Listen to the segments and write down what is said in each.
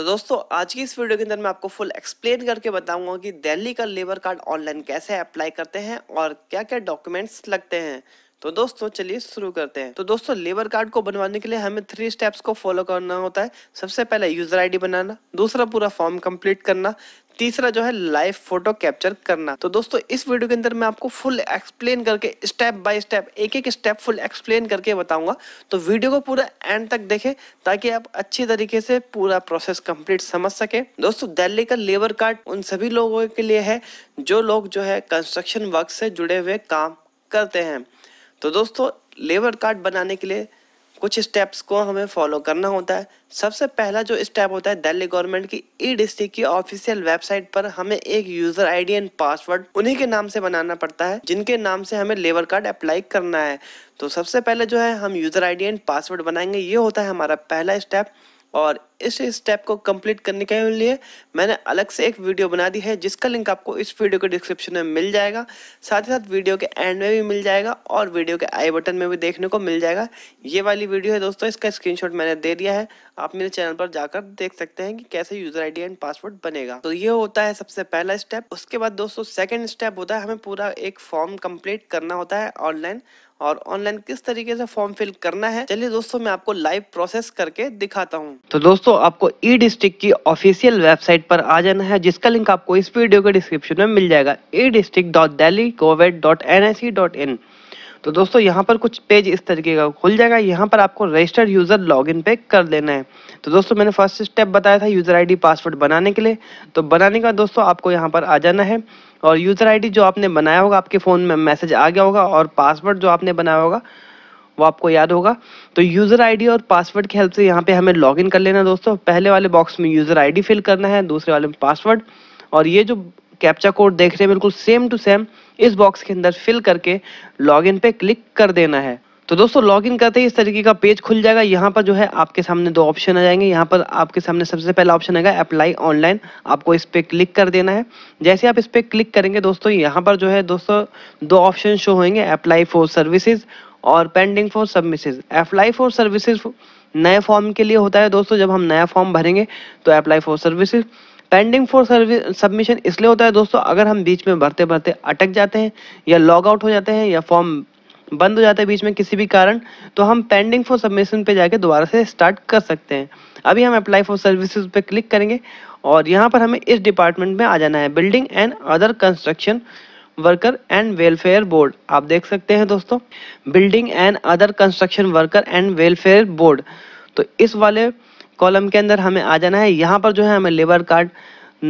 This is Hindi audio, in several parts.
तो दोस्तों आज की इस वीडियो के अंदर मैं आपको फुल एक्सप्लेन करके बताऊंगा कि दिल्ली का लेबर कार्ड ऑनलाइन कैसे अप्लाई करते हैं और क्या क्या डॉक्यूमेंट्स लगते हैं तो दोस्तों चलिए शुरू करते हैं तो दोस्तों लेबर कार्ड को बनवाने के लिए हमें थ्री स्टेप्स को फॉलो करना होता है सबसे पहले यूजर आईडी बनाना दूसरा पूरा फॉर्म कंप्लीट करना तीसरा जो है लाइव फोटो कैप्चर करना तो दोस्तों इस वीडियो के अंदर मैं आपको फुल एक्सप्लेन करके स्टेप बाय स्टेप एक एक स्टेप फुल एक्सप्लेन करके बताऊंगा तो वीडियो को पूरा एंड तक देखें ताकि आप अच्छी तरीके से पूरा प्रोसेस कंप्लीट समझ सके दोस्तों दिल्ली का लेबर कार्ड उन सभी लोगों के लिए है जो लोग जो है कंस्ट्रक्शन वर्क से जुड़े हुए काम करते हैं तो दोस्तों लेबर कार्ड बनाने के लिए कुछ स्टेप्स को हमें फॉलो करना होता है सबसे पहला जो स्टेप होता है दिल्ली गवर्नमेंट की ई डिस्ट्रिक्ट की ऑफिशियल वेबसाइट पर हमें एक यूजर आईडी एंड पासवर्ड उन्हीं के नाम से बनाना पड़ता है जिनके नाम से हमें लेबर कार्ड अप्लाई करना है तो सबसे पहले जो है हम यूजर आईडी एंड पासवर्ड बनाएंगे ये होता है हमारा पहला स्टेप और इस स्टेप को कंप्लीट करने के लिए मैंने अलग से एक वीडियो बना दी है जिसका लिंक आपको इस वीडियो के डिस्क्रिप्शन में मिल जाएगा साथ ही साथ वीडियो के एंड में भी मिल जाएगा और वीडियो के आई बटन में भी देखने को मिल जाएगा ये वाली वीडियो है दोस्तों इसका स्क्रीनशॉट मैंने दे दिया है आप मेरे चैनल पर जाकर देख सकते हैं कि कैसे यूजर आई एंड पासवर्ड बनेगा तो ये होता है सबसे पहला स्टेप उसके बाद दोस्तों सेकेंड स्टेप होता है हमें पूरा एक फॉर्म कम्प्लीट करना होता है ऑनलाइन और ऑनलाइन किस तरीके से फॉर्म फिल करना है चलिए दोस्तों मैं आपको लाइव प्रोसेस करके दिखाता हूँ तो दोस्तों दोस्तों आपको ई e डिस्ट्रिक्ट की ऑफिशियल वेबसाइट पर आ जाना है जिसका लिंक आपको इस वीडियो के डिस्क्रिप्शन में मिल जाएगा e district dot Delhi covid dot N S C dot in तो दोस्तों यहाँ पर कुछ पेज इस तरीके का खुल जाएगा यहाँ पर आपको रजिस्टर्ड यूज़र लॉगिन पे कर देना है तो दोस्तों मैंने फर्स्ट स्टेप बताया था यूज़र आईडी पासवर्ड बनाने के लिए तो बनाने का दोस्तों आपको यहाँ पर आ जाना है और यूज़र आईडी जो आपने बनाया होगा आपके फ़ोन में मैसेज आ गया होगा और पासवर्ड जो आपने बनाया होगा वो आपको याद होगा तो यूज़र आईडी और पासवर्ड की हेल्प से यहाँ पे हमें लॉगिन कर लेना दोस्तों पहले वाले बॉक्स में यूज़र आईडी फिल करना है दूसरे वाले में पासवर्ड और ये जो कैप्चा कोड देख रहे हैं बिल्कुल सेम टू सेम इस बॉक्स के अंदर फिल करके लॉगिन पे क्लिक कर देना है तो दोस्तों लॉगिन करते ही इस तरीके का पेज खुल जाएगा यहाँ पर जो है आपके सामने दो ऑप्शन आ जाएंगे यहाँ पर आपके सामने सबसे पहला ऑप्शन आएगा अप्लाई ऑनलाइन आपको इस पर क्लिक कर देना है जैसे आप इस पर क्लिक करेंगे दोस्तों यहाँ पर जो है दोस्तों दो ऑप्शन शो होंगे अप्लाई फॉर सर्विसेज और pending for submissions apply for services नए फॉर्म के लिए होता है दोस्तों जब हम नया फॉर्म भरेंगे तो apply for services pending for service submission इसलिए होता है दोस्तों अगर हम बीच में भरते भरते अटक जाते हैं या लॉग आउट हो जाते हैं या फॉर्म बंद हो जाता है बीच में किसी भी कारण तो हम पेंडिंग फॉर सबमिशन पे जाके दोबारा से स्टार्ट कर सकते हैं अभी हम अप्लाई फॉर सर्विसेज पे क्लिक करेंगे और यहाँ पर हमें इस डिपार्टमेंट में आ जाना है building and other construction worker and welfare board आप देख सकते हैं दोस्तों building and other construction worker and welfare board तो इस वाले कॉलम के अंदर हमें आ जाना है यहाँ पर जो है हमें लेबर कार्ड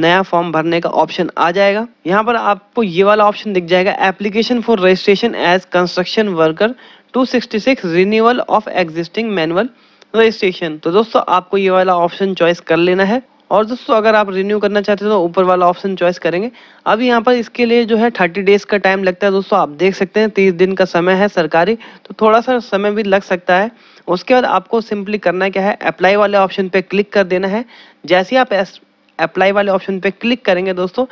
नया फॉर्म भरने का ऑप्शन आ जाएगा यहाँ पर आपको ये वाला ऑप्शन दिख जाएगा application for registration as construction worker 266 renewal of existing manual registration तो दोस्तों आपको ये वाला ऑप्शन चॉइस कर लेना है और दोस्तों अगर आप रिन्यू करना चाहते हो तो ऊपर वाला ऑप्शन चॉइस करेंगे अब यहाँ पर इसके लिए जो है थर्टी डेज का टाइम लगता है दोस्तों आप देख सकते हैं तीस दिन का समय है सरकारी तो थोड़ा सा समय भी लग सकता है उसके बाद आपको सिंपली करना क्या है अप्लाई वाले ऑप्शन पर क्लिक कर देना है जैसे आप एस अप्लाई वाले ऑप्शन पे क्लिक करेंगे दोस्तों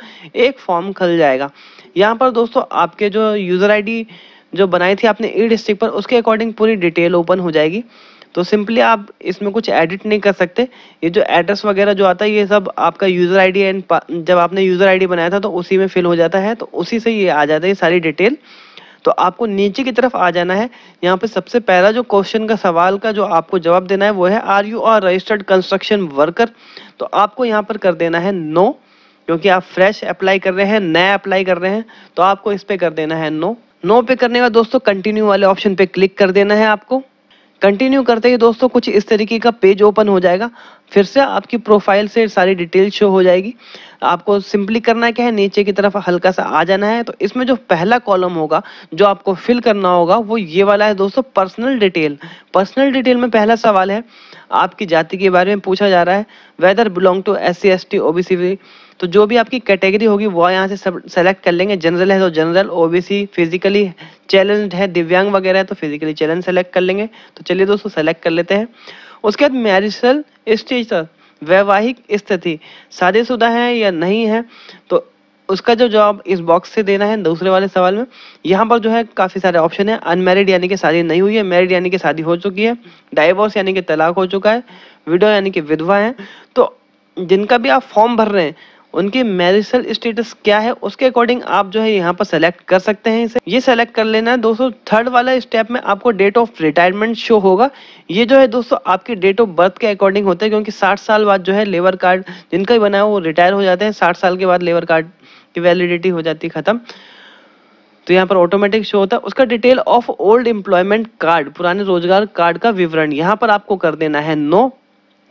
एक फॉर्म खुल जाएगा यहाँ पर दोस्तों आपके जो यूज़र आईडी जो बनाई थी आपने ई डिस्ट्रिक्ट पर उसके अकॉर्डिंग पूरी डिटेल ओपन हो जाएगी तो सिंपली आप इसमें कुछ एडिट नहीं कर सकते ये जो एड्रेस वगैरह जो आता है ये सब आपका यूज़र आईडी एंड जब आपने यूज़र आईडी बनाया था तो उसी में फिल हो जाता है तो उसी से ये आ जाता है ये सारी डिटेल तो आपको नीचे की तरफ आ जाना है यहाँ पे सबसे पहला जो क्वेश्चन का सवाल का जो आपको जवाब देना है वो है are you are registered construction worker तो आपको यहाँ पर कर देना है नो no, क्योंकि आप फ्रेश अप्लाई कर रहे हैं नया अप्लाई कर रहे हैं तो आपको इस पर कर देना है नो no. नो no पे करने का दोस्तों कंटिन्यू वाले ऑप्शन पे क्लिक कर देना है आपको कंटिन्यू करते ही दोस्तों कुछ इस तरीके का पेज ओपन हो जाएगा फिर से आपकी प्रोफाइल से सारी डिटेल शो हो जाएगी आपको सिंपली करना क्या है नीचे की तरफ हल्का सा आ जाना है तो इसमें जो पहला कॉलम होगा जो आपको फिल करना होगा वो ये वाला है दोस्तों पर्सनल डिटेल पर्सनल डिटेल में पहला सवाल है आपकी जाति के बारे में पूछा जा रहा है whether belong to S C S T O B C तो जो भी आपकी कैटेगरी होगी वो यहाँ से सब सेलेक्ट कर लेंगे जनरल है तो जनरल ओबीसी फिजिकली चैलेंज है दिव्यांग वगैरह तो फिजिकली चैलेंज सेलेक्ट कर लेंगे तो चलिए दोस्तों सेलेक्ट कर लेते हैं उसके बाद मैरिशल स्टेज वैवाहिक स्थिति शादीशुदा है या नहीं है तो उसका जो जवाब इस बॉक्स से देना है दूसरे वाले सवाल में यहाँ पर जो है काफ़ी सारे ऑप्शन है अनमेरिड यानी कि शादी नहीं हुई है मैरिड यानी कि शादी हो चुकी है डाइवोर्स यानी कि तलाक हो चुका है विडो यानी कि विधवा है तो जिनका भी आप फॉर्म भर रहे हैं उनके मैरिजल स्टेटस क्या है उसके अकॉर्डिंग आप जो है यहाँ पर सेलेक्ट कर सकते हैं इसे ये सेलेक्ट कर लेना है दोस्तों थर्ड वाला स्टेप में आपको डेट ऑफ रिटायरमेंट शो होगा ये जो है दोस्तों आपकी डेट ऑफ बर्थ के अकॉर्डिंग होता है क्योंकि साठ साल बाद जो है लेबर कार्ड जिनका भी बनाया वो रिटायर हो जाते हैं साठ साल के बाद लेबर कार्ड की वैलिडिटी हो जाती है ख़त्म तो यहाँ पर ऑटोमेटिक शो होता है उसका detail of old employment card पुराने रोजगार कार्ड का विवरण यहाँ पर आपको कर देना है नो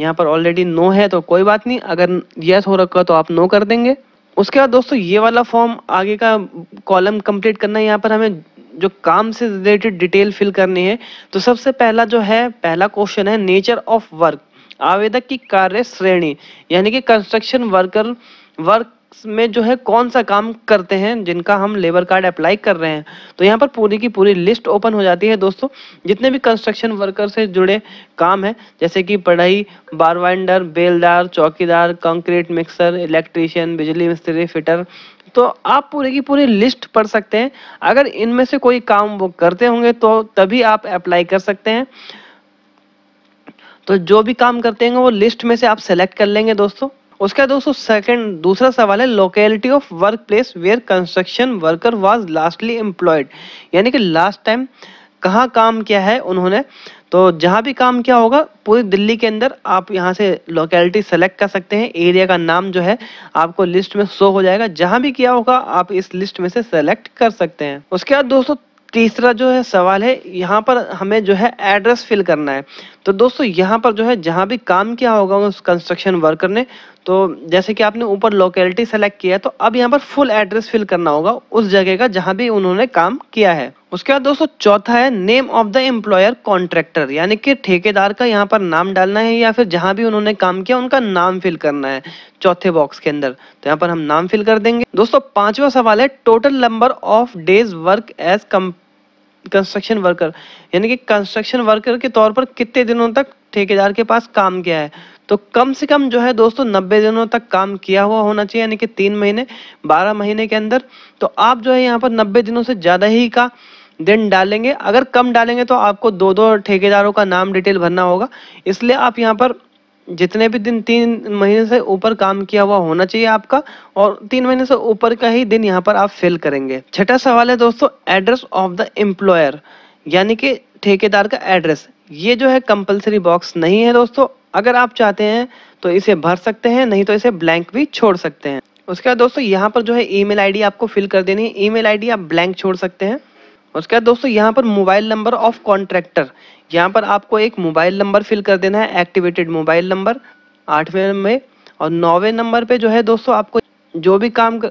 यहाँ पर ऑलरेडी नो है तो कोई बात नहीं अगर यस हो रखा तो आप नो कर देंगे उसके बाद दोस्तों ये वाला फॉर्म आगे का कॉलम कंप्लीट करना है यहाँ पर हमें जो काम से रिलेटेड डिटेल फिल करनी है तो सबसे पहला जो है पहला क्वेश्चन है नेचर ऑफ वर्क आवेदक की कार्य श्रेणी यानी कि कंस्ट्रक्शन वर्कर वर्क में जो है कौन सा काम करते हैं जिनका हम लेबर कार्ड अप्लाई कर रहे हैं तो यहाँ पर पूरी की पूरी लिस्ट ओपन हो जाती है दोस्तों जितने भी कंस्ट्रक्शन वर्कर से जुड़े काम हैं जैसे कि पढ़ाई बारवाइंडर बेलदार चौकीदार कंक्रीट मिक्सर इलेक्ट्रीशियन बिजली मिस्त्री फिटर तो आप पूरी की पूरी लिस्ट पढ़ सकते हैं अगर इनमें से कोई काम वो करते होंगे तो तभी आप अप्लाई कर सकते हैं तो जो भी काम करते हैं वो लिस्ट में से आप सेलेक्ट कर लेंगे दोस्तों उसके बाद दोस्तों सेकंड दूसरा सवाल है locality of work place where construction worker was lastly employed यानी कि लास्ट टाइम कहाँ काम किया है उन्होंने तो जहाँ भी काम किया होगा पूरी दिल्ली के अंदर आप यहाँ से लोकेलिटी सेलेक्ट कर सकते हैं एरिया का नाम जो है आपको लिस्ट में शो हो जाएगा जहाँ भी किया होगा आप इस लिस्ट में से सेलेक्ट कर सकते हैं उसके बाद दोस्तों तीसरा जो है सवाल है यहाँ पर हमें जो है एड्रेस फिल करना है तो दोस्तों यहाँ पर जो है जहाँ भी काम किया होगा उस कंस्ट्रक्शन वर्कर ने तो जैसे कि आपने ऊपर लोकेलिटी सेलेक्ट किया है तो अब यहाँ पर फुल एड्रेस फिल करना होगा उस जगह का जहाँ भी उन्होंने काम किया है उसके बाद दोस्तों चौथा है name of the employer contractor यानी कि ठेकेदार का यहाँ पर नाम डालना है या फिर जहाँ भी उन्होंने काम किया उनका नाम फिल करना है चौथे बॉक्स के अंदर तो यहाँ पर हम नाम फिल कर देंगे दोस्तों पांचवा सवाल है total number of days work as come construction worker यानी कि कंस्ट्रक्शन वर्कर के तौर पर कितने दिनों तक ठेकेदार के पास काम किया है तो कम से कम जो है दोस्तों नब्बे दिनों तक काम किया हुआ होना चाहिए यानी कि तीन महीने बारह महीने के अंदर तो आप जो है यहाँ पर नब्बे दिनों से ज़्यादा ही का दिन डालेंगे अगर कम डालेंगे तो आपको दो दो ठेकेदारों का नाम डिटेल भरना होगा इसलिए आप यहाँ पर जितने भी दिन तीन महीने से ऊपर काम किया हुआ होना चाहिए आपका और तीन महीने से ऊपर का ही दिन यहाँ पर आप फिल करेंगे छठा सवाल है दोस्तों एड्रेस ऑफ द एम्प्लॉयर यानी कि ठेकेदार का एड्रेस ये जो है कंपलसरी बॉक्स नहीं है दोस्तों अगर आप चाहते हैं तो इसे भर सकते हैं नहीं तो इसे ब्लैंक भी छोड़ सकते हैं उसके बाद दोस्तों यहाँ पर जो है ईमेल आईडी आपको फिल कर देनी है ईमेल आईडी आप ब्लैंक छोड़ सकते हैं उसके बाद दोस्तों यहाँ पर मोबाइल नंबर ऑफ कॉन्ट्रैक्टर यहाँ पर आपको एक मोबाइल नंबर फिल कर देना है एक्टिवेटेड मोबाइल नंबर आठवें में और नौवे नंबर पे जो है दोस्तों आपको जो भी काम कर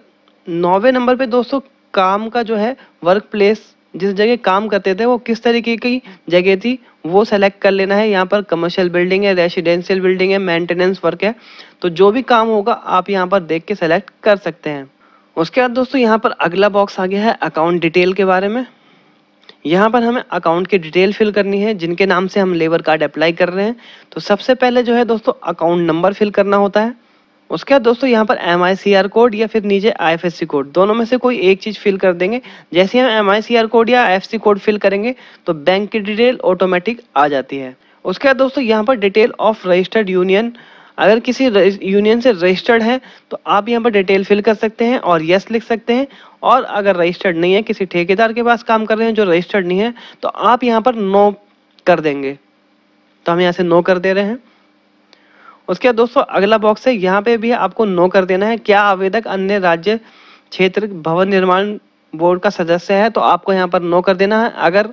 नौवे नंबर पे दोस्तों काम का जो है वर्क प्लेस जिस जगह काम करते थे वो किस तरीके की जगह थी वो सेलेक्ट कर लेना है यहाँ पर कमर्शियल बिल्डिंग है रेसिडेंशियल बिल्डिंग है मेंटेनेंस वर्क है तो जो भी काम होगा आप यहाँ पर देख के सेलेक्ट कर सकते हैं उसके बाद दोस्तों यहाँ पर अगला बॉक्स आ गया है अकाउंट डिटेल के बारे में यहाँ पर हमें अकाउंट की डिटेल फिल करनी है जिनके नाम से हम लेबर कार्ड अप्लाई कर रहे हैं तो सबसे पहले जो है दोस्तों अकाउंट नंबर फिल करना होता है उसके बाद दोस्तों यहाँ पर एम कोड या फिर नीचे आई कोड दोनों में से कोई एक चीज़ फिल कर देंगे जैसे हम एम कोड या आई कोड फिल करेंगे तो बैंक की डिटेल ऑटोमेटिक आ जाती है उसके बाद दोस्तों यहाँ पर डिटेल ऑफ रजिस्टर्ड यूनियन अगर किसी यूनियन से रजिस्टर्ड है तो आप यहाँ पर डिटेल फिल कर सकते हैं और यस लिख सकते हैं और अगर रजिस्टर्ड नहीं है किसी ठेकेदार के पास काम कर रहे हैं जो रजिस्टर्ड नहीं है तो आप यहाँ पर नो कर देंगे तो हम यहाँ से नो कर दे रहे हैं उसके बाद दोस्तों अगला बॉक्स है यहाँ पे भी आपको नो कर देना है क्या आवेदक अन्य राज्य क्षेत्र भवन निर्माण बोर्ड का सदस्य है तो आपको यहाँ पर नो कर देना है अगर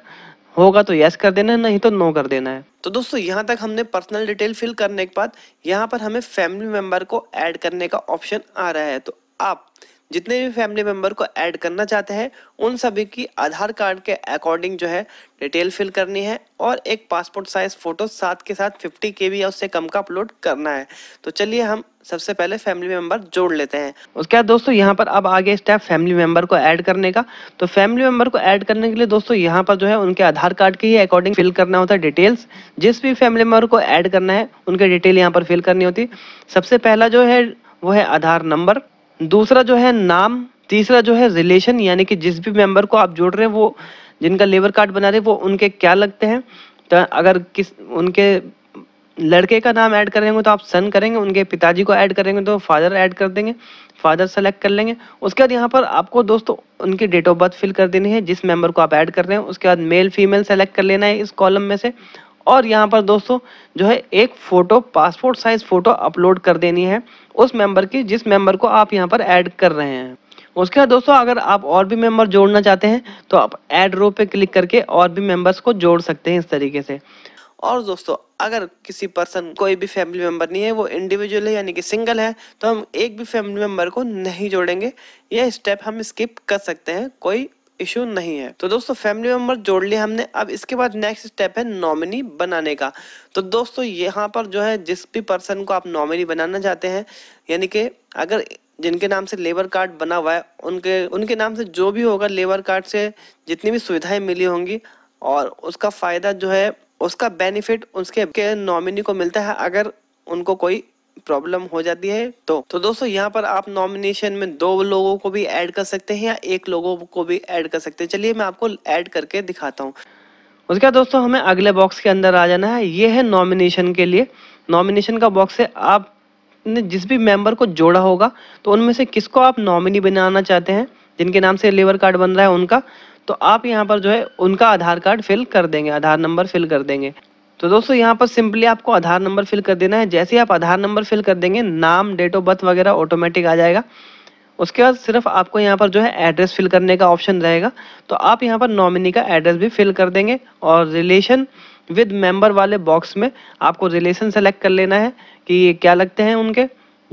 होगा तो यस कर देना है नहीं तो नो कर देना है तो दोस्तों यहाँ तक हमने पर्सनल डिटेल फिल करने के बाद यहाँ पर हमें फैमिली मेंबर को ऐड करने का ऑप्शन आ रहा है तो आप जितने भी फैमिली मेंबर को ऐड करना चाहते हैं उन सभी की आधार कार्ड के अकॉर्डिंग जो है डिटेल फिल करनी है और एक पासपोर्ट साइज फ़ोटो साथ के साथ फिफ्टी के बी या उससे कम का अपलोड करना है तो चलिए हम सबसे पहले फैमिली मेंबर जोड़ लेते हैं उसके बाद दोस्तों यहाँ पर अब आगे स्टेप फैमिली मेंबर को ऐड करने का तो फैमिली मेंबर को ऐड करने के लिए दोस्तों यहाँ पर जो है उनके आधार कार्ड के ही अकॉर्डिंग फिल करना होता है डिटेल्स जिस भी फैमिली मेंबर को ऐड करना है उनके डिटेल यहाँ पर फिल करनी होती सबसे पहला जो है वो है आधार नंबर दूसरा जो है नाम तीसरा जो है रिलेशन यानी कि जिस भी मेंबर को आप जोड़ रहे हैं वो जिनका लेबर कार्ड बना रहे हैं वो उनके क्या लगते हैं तो अगर किस उनके लड़के का नाम ऐड करेंगे तो आप सन करेंगे उनके पिताजी को ऐड करेंगे तो फादर ऐड कर देंगे फादर सेलेक्ट कर लेंगे उसके बाद यहाँ पर आपको दोस्तों उनकी डेट ऑफ बर्थ फिल कर देनी है जिस मेंबर को आप ऐड कर रहे हैं उसके बाद मेल फीमेल सेलेक्ट कर लेना है इस कॉलम में से और यहाँ पर दोस्तों जो है एक photo passport size photo upload कर देनी है उस मेंबर की जिस मेंबर को आप यहाँ पर ऐड कर रहे हैं उसके बाद दोस्तों अगर आप और भी मेंबर जोड़ना चाहते हैं तो आप ऐड रो पे क्लिक करके और भी मेंबर्स को जोड़ सकते हैं इस तरीके से और दोस्तों अगर किसी पर्सन कोई भी फैमिली मेंबर नहीं है वो इंडिविजुअल है यानी कि सिंगल है तो हम एक भी फैमिली मेम्बर को नहीं जोड़ेंगे यह स्टेप हम स्किप कर सकते हैं कोई इशू नहीं है तो दोस्तों फैमिली मेंबर जोड़ लिए हमने अब इसके बाद नेक्स्ट स्टेप है नॉमिनी बनाने का तो दोस्तों यहाँ पर जो है जिस भी पर्सन को आप नॉमिनी बनाना चाहते हैं यानी कि अगर जिनके नाम से लेबर कार्ड बना हुआ है उनके उनके नाम से जो भी होगा लेबर कार्ड से जितनी भी सुविधाएं मिली होंगी और उसका फ़ायदा जो है उसका बेनिफिट उसके नॉमिनी को मिलता है अगर उनको कोई प्रॉब्लम हो जाती है तो तो दोस्तों यहाँ पर आप नॉमिनेशन में दो लोगों को भी ऐड कर सकते हैं या एक लोगों को भी ऐड कर सकते हैं चलिए मैं आपको ऐड करके दिखाता हूँ उसके बाद दोस्तों हमें अगले बॉक्स के अंदर आ जाना है ये है नॉमिनेशन के लिए नॉमिनेशन का बॉक्स है आपने जिस भी मेम्बर को जोड़ा होगा तो उनमें से किसको आप नॉमिनी बनाना चाहते हैं जिनके नाम से लेबर कार्ड बन रहा है उनका तो आप यहाँ पर जो है उनका आधार कार्ड फिल कर देंगे आधार नंबर फिल कर देंगे तो दोस्तों यहाँ पर सिंपली आपको आधार नंबर फिल कर देना है जैसे ही आप आधार नंबर फिल कर देंगे नाम डेट ऑफ बर्थ वगैरह ऑटोमेटिक आ जाएगा उसके बाद सिर्फ आपको यहाँ पर जो है एड्रेस फिल करने का ऑप्शन रहेगा तो आप यहाँ पर नॉमिनी का एड्रेस भी फिल कर देंगे और रिलेशन विद मेंबर वाले बॉक्स में आपको रिलेशन सेलेक्ट कर लेना है कि ये क्या लगते हैं उनके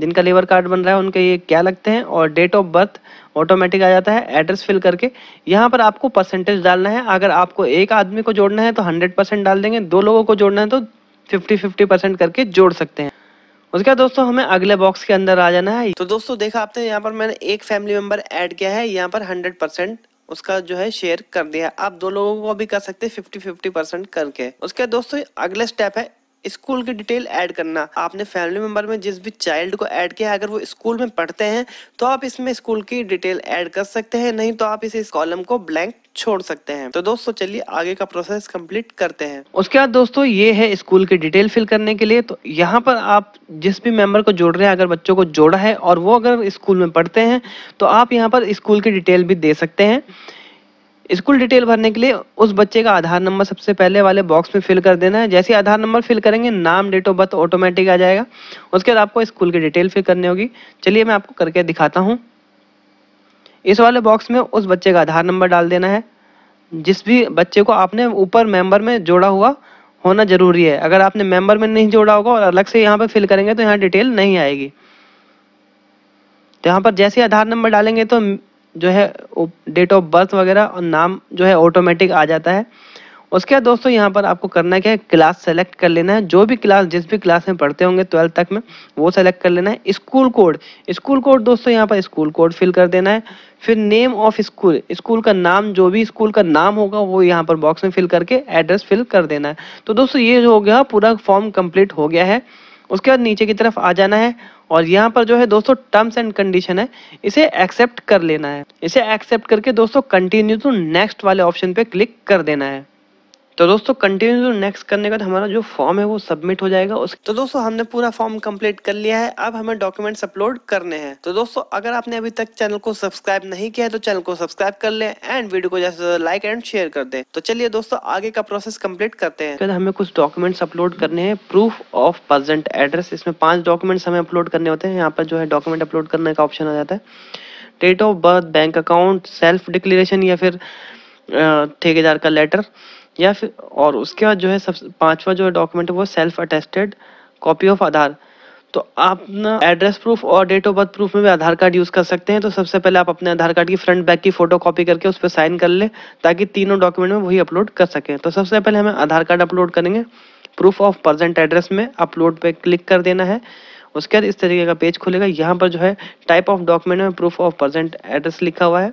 जिनका लेबर कार्ड बन रहा है उनके ये क्या लगते हैं और डेट ऑफ बर्थ ऑटोमेटिक आ जाता है एड्रेस फिल करके यहाँ पर आपको परसेंटेज डालना है अगर आपको एक आदमी को जोड़ना है तो हंड्रेड परसेंट डाल देंगे दो लोगों को जोड़ना है तो फिफ्टी फिफ्टी परसेंट करके जोड़ सकते हैं उसके बाद दोस्तों हमें अगले बॉक्स के अंदर आ जाना है तो दोस्तों देखा आपने यहाँ पर मैंने एक फैमिली मेंबर ऐड किया है यहाँ पर हंड्रेड परसेंट उसका जो है शेयर कर दिया आप दो लोगों को भी कर सकते हैं फिफ्टी फिफ्टी परसेंट करके उसके दोस्तों अगला स्टेप है स्कूल की डिटेल ऐड करना आपने फैमिली मेंबर में जिस भी चाइल्ड को ऐड किया है अगर वो स्कूल में पढ़ते हैं तो आप इसमें स्कूल की डिटेल ऐड कर सकते हैं नहीं तो आप इस, इस कॉलम को ब्लैंक छोड़ सकते हैं तो दोस्तों चलिए आगे का प्रोसेस कंप्लीट करते हैं उसके बाद दोस्तों ये है स्कूल की डिटेल फिल करने के लिए तो यहाँ पर आप जिस भी मेंबर को जोड़ रहे हैं अगर बच्चों को जोड़ा है और वो अगर स्कूल में पढ़ते हैं तो आप यहाँ पर स्कूल की डिटेल भी दे सकते हैं स्कूल डिटेल भरने के लिए उस बच्चे का आधार नंबर सबसे पहले वाले बॉक्स में फिल कर देना है जैसे आधार नंबर फिल करेंगे नाम डेट ऑफ बर्थ ऑटोमेटिक आ जाएगा उसके बाद आपको स्कूल की डिटेल फिल करनी होगी चलिए मैं आपको करके दिखाता हूँ इस वाले बॉक्स में उस बच्चे का आधार नंबर डाल देना है जिस भी बच्चे को आपने ऊपर मेंबर में जोड़ा हुआ होना ज़रूरी है अगर आपने मेंबर में नहीं जोड़ा होगा और अलग से यहाँ पर फिल करेंगे तो यहाँ डिटेल नहीं आएगी तो यहाँ पर जैसे आधार नंबर डालेंगे तो जो है डेट ऑफ बर्थ वगैरह और नाम जो है ऑटोमेटिक आ जाता है उसके बाद दोस्तों यहाँ पर आपको करना क्या है क्लास सेलेक्ट कर लेना है जो भी क्लास जिस भी क्लास में पढ़ते होंगे ट्वेल्थ तक में वो सेलेक्ट कर लेना है स्कूल कोड स्कूल कोड दोस्तों यहाँ पर स्कूल कोड फिल कर देना है फिर नेम ऑफ स्कूल स्कूल का नाम जो भी स्कूल का नाम होगा वो यहाँ पर बॉक्स में फिल करके एड्रेस फिल कर देना है तो दोस्तों ये हो गया पूरा फॉर्म कम्प्लीट हो गया है उसके बाद नीचे की तरफ आ जाना है और यहाँ पर जो है दोस्तों टर्म्स एंड कंडीशन है इसे एक्सेप्ट कर लेना है इसे एक्सेप्ट करके दोस्तों कंटिन्यू टू नेक्स्ट वाले ऑप्शन पे क्लिक कर देना है तो दोस्तों कंटिन्यू नेक्स्ट करने के बाद हमारा जो फॉर्म है वो सबमिट हो जाएगा उस तो दोस्तों हमने पूरा फॉर्म कंप्लीट कर लिया है अब हमें डॉक्यूमेंट्स अपलोड करने हैं तो दोस्तों अगर आपने अभी तक चैनल को सब्सक्राइब नहीं किया है तो चैनल को सब्सक्राइब कर ले एंड वीडियो को जैसे लाइक एंड शेयर कर दे तो चलिए दोस्तों आगे का प्रोसेस कम्प्लीट करते हैं हमें कुछ डॉक्यूमेंट्स अपलोड करने हैं प्रूफ ऑफ प्रेजेंट एड्रेस इसमें पांच डॉक्यूमेंट्स हमें अपलोड करने होते हैं यहाँ पर जो है डॉक्यूमेंट अपलोड करने का ऑप्शन आ जाता है date of birth bank account self declaration या फिर ठेकेदार का लेटर या फिर और उसके बाद जो है सब पाँचवा जो है डॉक्यूमेंट है वो self attested copy of Aadhaar तो आप ना एड्रेस प्रूफ और डेट ऑफ बर्थ प्रूफ में भी आधार कार्ड यूज़ कर सकते हैं तो सबसे पहले आप अपने आधार कार्ड की फ्रंट बैक की फ़ोटो कॉपी करके उस पर साइन कर लें ताकि तीनों डॉक्यूमेंट में वही अपलोड कर सकें तो सबसे पहले हमें आधार कार्ड अपलोड करेंगे प्रूफ ऑफ प्रजेंट एड्रेस में अपलोड पर क्लिक कर देना है उसके बाद इस तरीके का पेज खुलेगा यहाँ पर जो है टाइप ऑफ डॉक्यूमेंट में प्रूफ ऑफ प्रजेंट एड्रेस लिखा हुआ है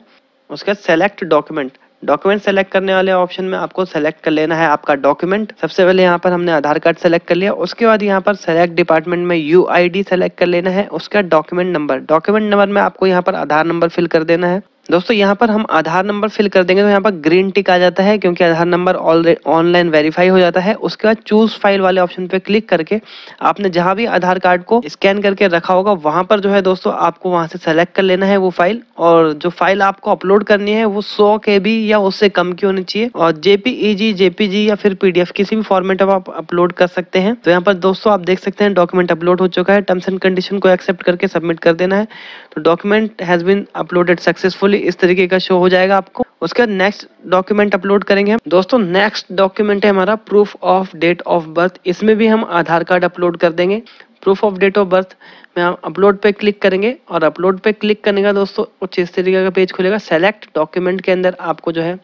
उसके बाद सेलेक्ट डॉक्यूमेंट डॉक्यूमेंट सेलेक्ट करने वाले ऑप्शन में आपको सेलेक्ट कर लेना है आपका डॉक्यूमेंट सबसे पहले यहाँ पर हमने आधार कार्ड सेलेक्ट कर लिया उसके बाद यहाँ पर सेलेक्ट डिपार्टमेंट में यू सेलेक्ट कर लेना है उसका डॉक्यूमेंट नंबर डॉक्यूमेंट नंबर में आपको यहाँ पर आधार नंबर फिल कर देना है दोस्तों यहाँ पर हम आधार नंबर फिल कर देंगे तो यहाँ पर ग्रीन टिक आ जाता है क्योंकि आधार नंबर ऑनलाइन वेरीफाई हो जाता है उसके बाद चूज फाइल वाले ऑप्शन पे क्लिक करके आपने जहाँ भी आधार कार्ड को स्कैन करके रखा होगा वहाँ पर जो है दोस्तों आपको वहाँ से सेलेक्ट कर लेना है वो फाइल और जो फाइल आपको अपलोड करनी है वो सौ के बी या उससे कम की होनी चाहिए और जेपीईजी जेपीजी या फिर पीडीएफ किसी भी फॉर्मेट में आप अपलोड कर सकते हैं तो यहाँ पर दोस्तों आप देख सकते हैं डॉक्यूमेंट अपलोड हो चुका है टर्म्स एंड कंडीशन को एक्सेप्ट करके सबमिट कर देना है तो document has been uploaded successfully कुछ इस तरीके का शो हो जाएगा आपको उसके बाद नेक्स्ट डॉक्यूमेंट अपलोड करेंगे हम दोस्तों नेक्स्ट डॉक्यूमेंट है हमारा proof of date of birth इसमें भी हम आधार कार्ड अपलोड कर देंगे proof of date of birth में हम अपलोड पे क्लिक करेंगे और अपलोड पे क्लिक करने का दोस्तों कुछ इस तरीके का पेज खुलेगा सेलेक्ट डॉक्यूमेंट के अंदर आपको जो है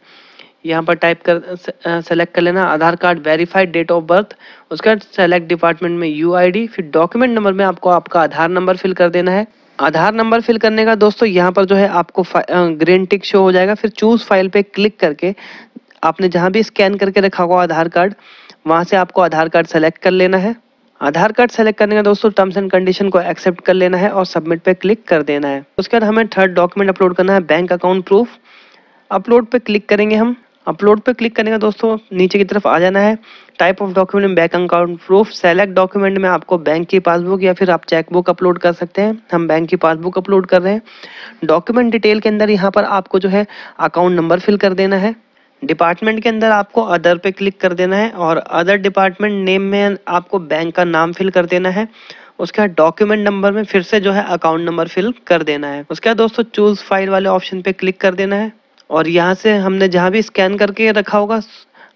यहाँ पर टाइप कर सेलेक्ट कर लेना Aadhaar card verified date of birth उसके बाद सेलेक्ट डिपार्टमेंट में यू फिर डॉक्यूमेंट नंबर में आपको आपका आधार नंबर फिल कर देना है आधार नंबर फिल करने का दोस्तों यहाँ पर जो है आपको ग्रीन टिक शो हो जाएगा फिर चूज़ फाइल पे क्लिक करके आपने जहाँ भी स्कैन करके रखा हुआ आधार कार्ड वहाँ से आपको आधार कार्ड सेलेक्ट कर लेना है आधार कार्ड सेलेक्ट करने का दोस्तों टर्म्स एंड कंडीशन को एक्सेप्ट कर लेना है और सबमिट पे क्लिक कर देना है उसके बाद हमें थर्ड डॉक्यूमेंट अपलोड करना है बैंक अकाउंट प्रूफ अपलोड पे क्लिक करेंगे हम अपलोड पर क्लिक करने का दोस्तों नीचे की तरफ आ जाना है type of document bank account proof select document में आपको बैंक की पासबुक या फिर आप चेकबुक अपलोड कर सकते हैं हम बैंक की पासबुक अपलोड कर रहे हैं डॉक्यूमेंट डिटेल के अंदर यहाँ पर आपको जो है अकाउंट नंबर फिल कर देना है डिपार्टमेंट के अंदर आपको अदर पे क्लिक कर देना है और अदर डिपार्टमेंट नेम में आपको बैंक का नाम फिल कर देना है उसके बाद डॉक्यूमेंट नंबर में फिर से जो है अकाउंट नंबर फिल कर देना है उसके बाद दोस्तों चूज फाइल वाले ऑप्शन पे क्लिक कर देना है और यहाँ से हमने जहाँ भी स्कैन करके रखा होगा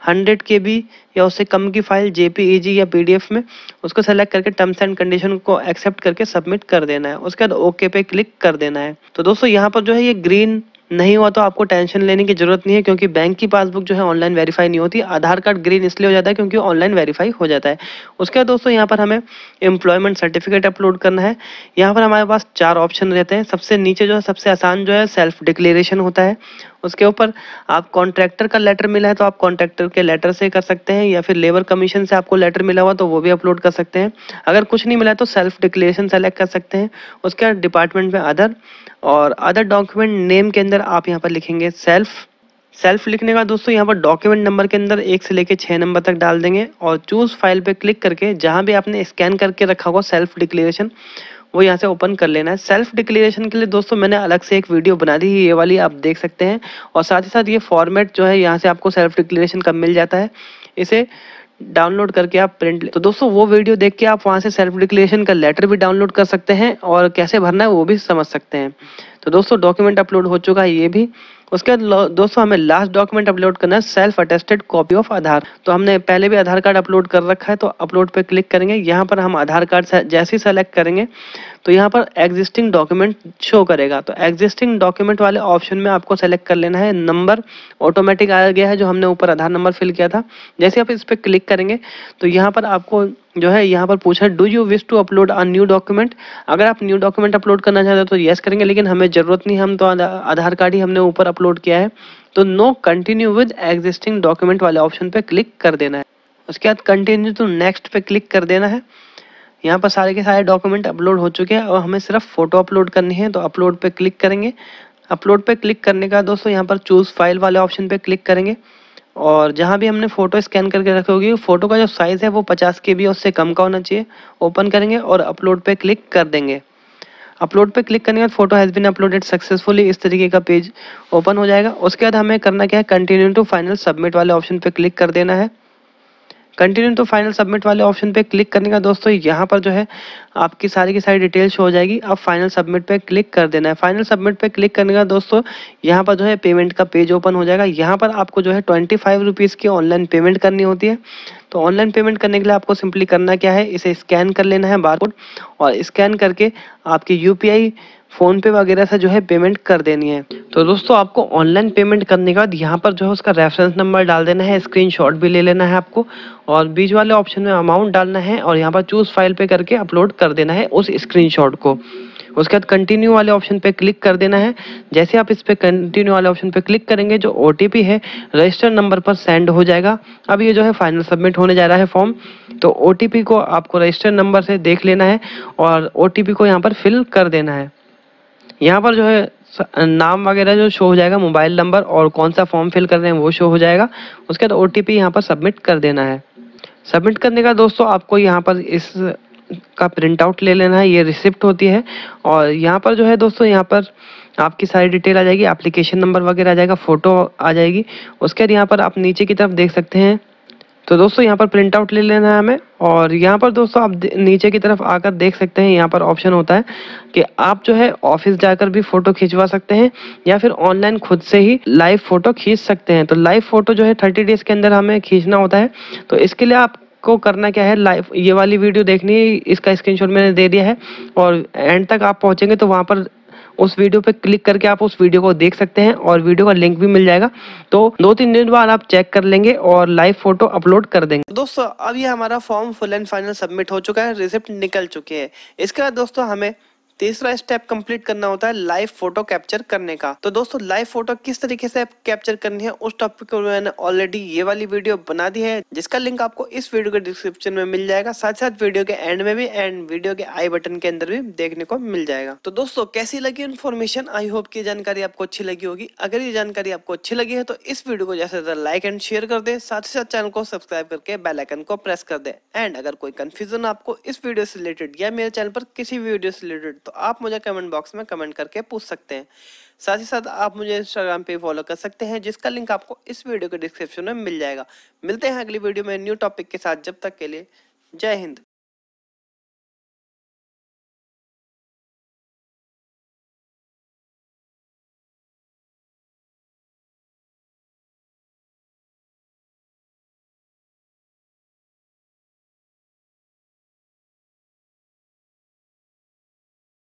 हंड्रेड के बी या उससे कम की फाइल जे e या पी में उसको सेलेक्ट करके टर्म्स एंड कंडीशन को एक्सेप्ट करके सबमिट कर देना है उसके बाद ओके पे क्लिक कर देना है तो दोस्तों यहाँ पर जो है ये ग्रीन नहीं हुआ तो आपको टेंशन लेने की जरूरत नहीं है क्योंकि बैंक की पासबुक जो है ऑनलाइन वेरीफाई नहीं होती आधार कार्ड ग्रीन इसलिए हो जाता है क्योंकि ऑनलाइन वेरीफाई हो जाता है उसके बाद दोस्तों यहाँ पर हमें एम्प्लॉयमेंट सर्टिफिकेट अपलोड करना है यहाँ पर हमारे पास चार ऑप्शन रहते हैं सबसे नीचे जो है सबसे आसान जो है सेल्फ डिक्लेरेशन होता है उसके ऊपर आप कॉन्ट्रैक्टर का लेटर मिला है तो आप कॉन्ट्रैक्टर के लेटर से कर सकते हैं या फिर लेबर कमीशन से आपको लेटर मिला हुआ तो वो भी अपलोड कर सकते हैं अगर कुछ नहीं मिला तो सेल्फ डिक्लेरेशन सेलेक्ट कर सकते हैं उसके बाद डिपार्टमेंट में अदर और अदर डॉक्यूमेंट नेम के अंदर आप यहाँ पर लिखेंगे सेल्फ सेल्फ लिखने का दोस्तों यहाँ पर डॉक्यूमेंट नंबर के अंदर एक से लेके छः नंबर तक डाल देंगे और चूज़ फाइल पे क्लिक करके जहाँ भी आपने स्कैन करके रखा होगा सेल्फ डिक्लेरेशन वो यहाँ से ओपन कर लेना है सेल्फ डिक्लेरेशन के लिए दोस्तों मैंने अलग से एक वीडियो बना दी ये वाली आप देख सकते हैं और साथ ही साथ ये फॉर्मेट जो है यहाँ से आपको सेल्फ डिक्लेरेशन कब मिल जाता है इसे डाउनलोड करके आप प्रिंट तो दोस्तों वो वीडियो देख के आप वहाँ से सेल्फ डिक्लेरेशन का लेटर भी डाउनलोड कर सकते हैं और कैसे भरना है वो भी समझ सकते हैं तो दोस्तों डॉक्यूमेंट अपलोड हो चुका है ये भी उसके बाद दोस्तों हमें लास्ट डॉक्यूमेंट अपलोड करना है self attested copy of Aadhaar तो हमने पहले भी आधार कार्ड अपलोड कर रखा है तो अपलोड पे क्लिक करेंगे यहाँ पर हम आधार कार्ड जैसे ही सेलेक्ट करेंगे तो यहाँ पर एग्जिस्टिंग डॉक्यूमेंट शो करेगा तो एग्जिस्टिंग डॉक्यूमेंट वाले ऑप्शन में आपको सेलेक्ट कर लेना है नंबर ऑटोमेटिक आया गया है जो हमने ऊपर आधार नंबर फिल किया था जैसे आप इस पर क्लिक करेंगे तो यहाँ पर आपको जो है यहाँ पर पूछा do you wish to upload a new document अगर आप न्यू डॉक्यूमेंट अपलोड करना चाहते हो तो येस करेंगे लेकिन हमें ज़रूरत नहीं हम तो आधार कार्ड ही हमने ऊपर अपलोड किया है तो no continue with existing document वाले ऑप्शन पर क्लिक कर देना है उसके बाद कंटिन्यू टू नेक्स्ट पे क्लिक कर देना है यहाँ पर सारे के सारे डॉक्यूमेंट अपलोड हो चुके हैं और हमें सिर्फ फ़ोटो अपलोड करनी है तो अपलोड पे क्लिक करेंगे अपलोड पे क्लिक करने का दोस्तों यहाँ पर चूज़ फाइल वाले ऑप्शन पे क्लिक करेंगे और जहाँ भी हमने फ़ोटो स्कैन करके रखी होगी फ़ोटो का जो साइज़ है वो पचास के बी उससे कम का होना चाहिए ओपन करेंगे और अपलोड पे क्लिक कर देंगे अपलोड पे क्लिक करने के बाद photo has been uploaded successfully इस तरीके का पेज ओपन हो जाएगा उसके बाद हमें करना क्या है कंटिन्यू टू फाइनल सबमिट वाले ऑप्शन पे क्लिक कर देना है कंटिन्यू तो फाइनल सबमिट वाले ऑप्शन पे क्लिक करने का दोस्तों यहाँ पर जो है आपकी सारी की सारी डिटेल्स हो जाएगी अब फाइनल सबमिट पे क्लिक कर देना है फाइनल सबमिट पे क्लिक करने का दोस्तों यहाँ पर जो है पेमेंट का पेज ओपन हो जाएगा यहाँ पर आपको जो है ट्वेंटी फाइव रुपीज़ की ऑनलाइन पेमेंट करनी होती है तो ऑनलाइन पेमेंट करने के लिए आपको सिंपली करना क्या है इसे स्कैन कर लेना है बार और स्कैन करके आपकी यूपीआई फ़ोनपे वगैरह से जो है पेमेंट कर देनी है तो दोस्तों आपको ऑनलाइन पेमेंट करने के बाद यहाँ पर जो है उसका रेफरेंस नंबर डाल देना है स्क्रीनशॉट भी ले लेना है आपको और बीच वाले ऑप्शन में अमाउंट डालना है और यहाँ पर चूज़ फाइल पे करके अपलोड कर देना है उस स्क्रीनशॉट को उसके बाद कंटिन्यू वाले ऑप्शन पे क्लिक कर देना है जैसे आप इस पर कंटिन्यू वाले ऑप्शन पे क्लिक करेंगे जो ओ है रजिस्टर्ड नंबर पर सेंड हो जाएगा अब ये जो है फाइनल सबमिट होने जा रहा है फॉर्म तो ओ को आपको रजिस्टर्ड नंबर से देख लेना है और ओ को यहाँ पर फिल कर देना है यहाँ पर जो है नाम वगैरह जो शो हो जाएगा मोबाइल नंबर और कौन सा फॉर्म फिल कर रहे हैं वो शो हो जाएगा उसके बाद ओ टी पी यहाँ पर सबमिट कर देना है सबमिट करने का दोस्तों आपको यहाँ पर इस का प्रिंट आउट ले लेना है ये रिसिप्ट होती है और यहाँ पर जो है दोस्तों यहाँ पर आपकी सारी डिटेल आ जाएगी एप्लीकेशन नंबर वगैरह आ जाएगा फ़ोटो आ जाएगी उसके बाद यहाँ पर आप नीचे की तरफ देख सकते हैं तो दोस्तों यहाँ पर प्रिंट आउट ले लेना है हमें और यहाँ पर दोस्तों आप नीचे की तरफ आकर देख सकते हैं यहाँ पर ऑप्शन होता है कि आप जो है ऑफिस जाकर भी फ़ोटो खिंचवा सकते हैं या फिर ऑनलाइन खुद से ही लाइव फ़ोटो खींच सकते हैं तो लाइव फ़ोटो जो है थर्टी डेज़ के अंदर हमें खींचना होता है तो इसके लिए आप को करना क्या है लाइव ये वाली वीडियो देखनी है इसका स्क्रीनशॉट मैंने दे दिया है और एंड तक आप पहुंचेंगे तो वहाँ पर उस वीडियो पे क्लिक करके आप उस वीडियो को देख सकते हैं और वीडियो का लिंक भी मिल जाएगा तो दो तीन दिन बाद आप चेक कर लेंगे और लाइव फोटो अपलोड कर देंगे दोस्तों अब ये हमारा form full and final submit हो चुका है रिसिप्ट निकल चुके हैं इसके बाद दोस्तों हमें तीसरा स्टेप कंप्लीट करना होता है लाइव फोटो कैप्चर करने का तो दोस्तों लाइव फोटो किस तरीके से कैप्चर करनी है उस टॉपिक मैंने ऑलरेडी ये वाली वीडियो बना दी है जिसका लिंक आपको इस वीडियो के डिस्क्रिप्शन में मिल जाएगा साथ साथ वीडियो के एंड में भी एंड वीडियो के आई बटन के अंदर भी देखने को मिल जाएगा तो दोस्तों कैसी लगी इन्फॉर्मेशन आई होप की जानकारी आपको अच्छी लगी होगी अगर ये जानकारी आपको अच्छी लगी है तो इस वीडियो को ज्यादा से लाइक एंड शेयर कर दे साथ ही साथ चैनल को सब्सक्राइब करके बेलाइकन को प्रेस कर दे एंड अगर कोई कंफ्यूजन आपको इस वीडियो से रिलेटेड या मेरे चैनल पर किसी वीडियो से रिलेटेड तो आप मुझे कमेंट बॉक्स में कमेंट करके पूछ सकते हैं साथ ही साथ आप मुझे इंस्टाग्राम पे फॉलो कर सकते हैं जिसका लिंक आपको इस वीडियो के डिस्क्रिप्शन में मिल जाएगा मिलते हैं अगली वीडियो में न्यू टॉपिक के साथ जब तक के लिए जय हिंद